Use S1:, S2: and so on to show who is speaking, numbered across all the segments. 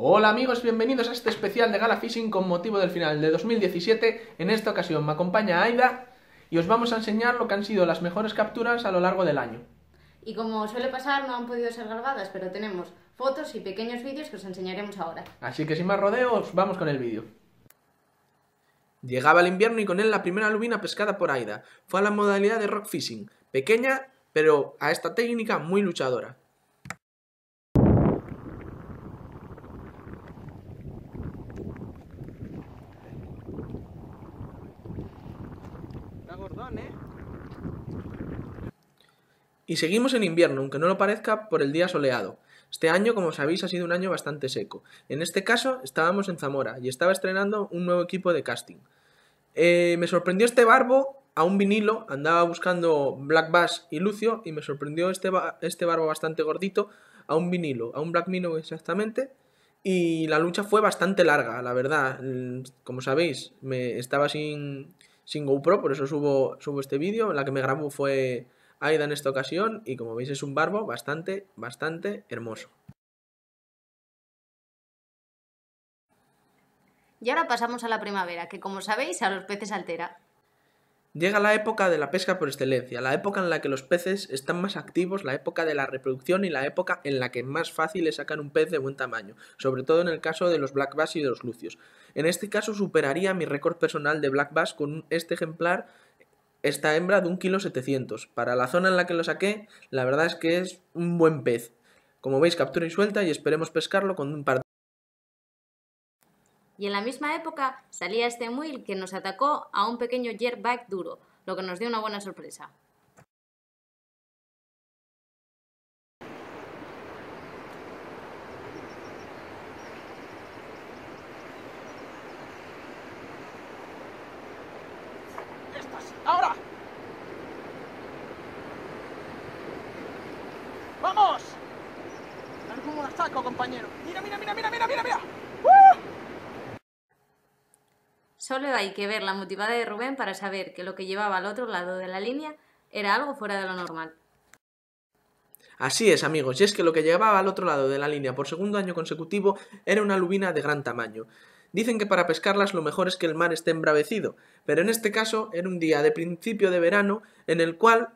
S1: Hola amigos, bienvenidos a este especial de Gala Fishing con motivo del final de 2017. En esta ocasión me acompaña Aida y os vamos a enseñar lo que han sido las mejores capturas a lo largo del año.
S2: Y como suele pasar, no han podido ser grabadas, pero tenemos fotos y pequeños vídeos que os enseñaremos ahora.
S1: Así que sin más rodeos, vamos con el vídeo. Llegaba el invierno y con él la primera lubina pescada por Aida. Fue a la modalidad de rock fishing, pequeña, pero a esta técnica muy luchadora. Y seguimos en invierno, aunque no lo parezca por el día soleado. Este año, como sabéis, ha sido un año bastante seco. En este caso, estábamos en Zamora y estaba estrenando un nuevo equipo de casting. Eh, me sorprendió este barbo a un vinilo, andaba buscando Black Bass y Lucio y me sorprendió este, este barbo bastante gordito a un vinilo, a un Black Mino exactamente. Y la lucha fue bastante larga, la verdad. Mm, como sabéis, me estaba sin, sin GoPro, por eso subo, subo este vídeo. La que me grabó fue Aida en esta ocasión y como veis es un barbo bastante, bastante hermoso.
S2: Y ahora pasamos a la primavera, que como sabéis a los peces altera.
S1: Llega la época de la pesca por excelencia, la época en la que los peces están más activos, la época de la reproducción y la época en la que más fácil es sacar un pez de buen tamaño, sobre todo en el caso de los black bass y de los lucios. En este caso superaría mi récord personal de black bass con este ejemplar esta hembra de un kilo Para la zona en la que lo saqué, la verdad es que es un buen pez. Como veis, captura y suelta y esperemos pescarlo con un par de...
S2: Y en la misma época salía este muil que nos atacó a un pequeño jerkback duro, lo que nos dio una buena sorpresa.
S1: Ahora. ¡Vamos! como la compañero. Mira, mira, mira, mira, mira, mira, ¡Uh!
S2: Solo hay que ver la motivada de Rubén para saber que lo que llevaba al otro lado de la línea era algo fuera de lo normal.
S1: Así es, amigos, y es que lo que llevaba al otro lado de la línea por segundo año consecutivo era una lubina de gran tamaño. Dicen que para pescarlas lo mejor es que el mar esté embravecido, pero en este caso era un día de principio de verano en el cual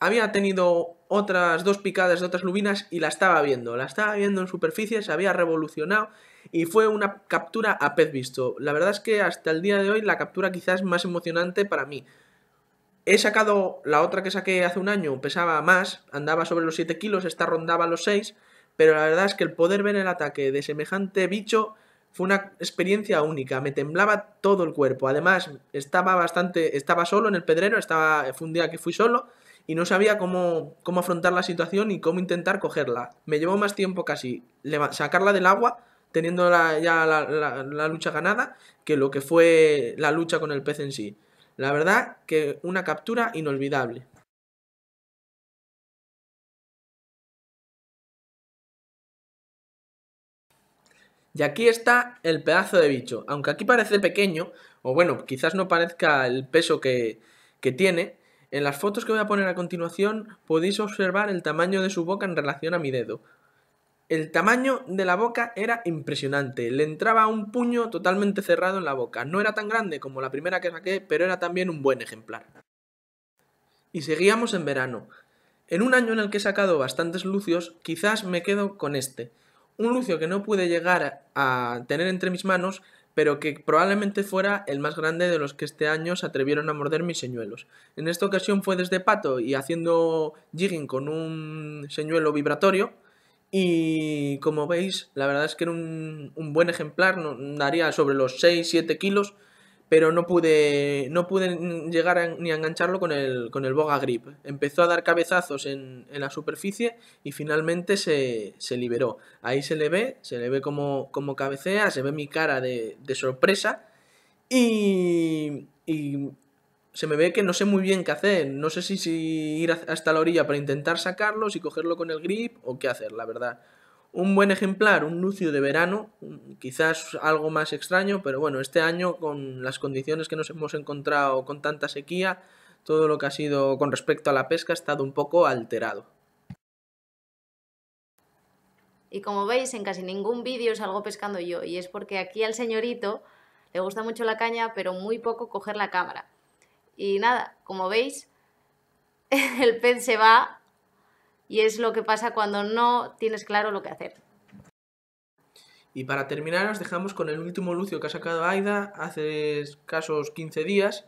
S1: había tenido otras dos picadas de otras lubinas y la estaba viendo. La estaba viendo en superficie, se había revolucionado y fue una captura a pez visto. La verdad es que hasta el día de hoy la captura quizás más emocionante para mí. He sacado la otra que saqué hace un año, pesaba más, andaba sobre los 7 kilos, esta rondaba los 6, pero la verdad es que el poder ver el ataque de semejante bicho fue una experiencia única, me temblaba todo el cuerpo. Además, estaba bastante, estaba solo en el pedrero, estaba, fue un día que fui solo y no sabía cómo, afrontar la situación y cómo intentar cogerla. Me llevó más tiempo casi sacarla del agua teniendo ya la, lucha ganada, que lo que fue la lucha con el pez
S2: en sí. La verdad que una captura inolvidable. Y aquí está el pedazo de bicho. Aunque aquí parece pequeño, o bueno, quizás no
S1: parezca el peso que, que tiene, en las fotos que voy a poner a continuación podéis observar el tamaño de su boca en relación a mi dedo. El tamaño de la boca era impresionante, le entraba un puño totalmente cerrado en la boca. No era tan grande como la primera que saqué, pero era también un buen ejemplar. Y seguíamos en verano. En un año en el que he sacado bastantes lucios, quizás me quedo con este un Lucio que no pude llegar a tener entre mis manos, pero que probablemente fuera el más grande de los que este año se atrevieron a morder mis señuelos. En esta ocasión fue desde pato y haciendo jigging con un señuelo vibratorio. Y como veis, la verdad es que era un, buen ejemplar, daría sobre los 6-7 kilos pero no pude, no pude llegar ni a engancharlo con el, con el Boga Grip. Empezó a dar cabezazos en, en la superficie y finalmente se, se, liberó. Ahí se le ve, se le ve como, como cabecea, se ve mi cara de, de sorpresa y, y, se me ve que no sé muy bien qué hacer. No sé si, si ir hasta la orilla para intentar sacarlo, si cogerlo con el grip o qué hacer, la verdad un buen ejemplar, un lucio de verano, quizás algo más extraño, pero bueno, este año con las condiciones que nos hemos encontrado con tanta sequía, todo lo que ha sido con respecto a la pesca ha estado un poco alterado.
S2: Y como veis, en casi ningún vídeo salgo pescando yo, y es porque aquí al señorito le gusta mucho la caña, pero muy poco coger la cámara. Y nada, como veis, el pez se va y es lo que pasa cuando no tienes claro lo que hacer.
S1: Y para terminar, nos dejamos con el último lucio que ha sacado Aida hace escasos 15 días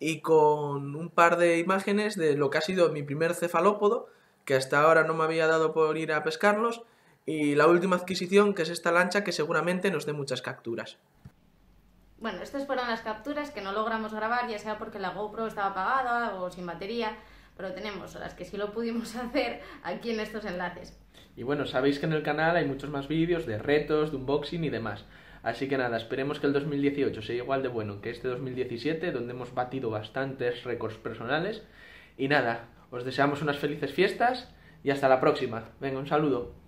S1: y con un par de imágenes de lo que ha sido mi primer cefalópodo, que hasta ahora no me había dado por ir a pescarlos, y la última adquisición, que es esta lancha que seguramente nos dé muchas capturas.
S2: Bueno, estas fueron las capturas que no logramos grabar, ya sea porque la GoPro estaba apagada o sin batería, pero tenemos las que sí lo pudimos hacer aquí en estos enlaces.
S1: Y bueno, sabéis que en el canal hay muchos más vídeos de retos, de unboxing y demás. Así que nada, esperemos que el 2018 sea igual de bueno que este 2017, donde hemos batido bastantes récords personales. Y nada, os deseamos unas felices fiestas y hasta la próxima. Venga, un saludo.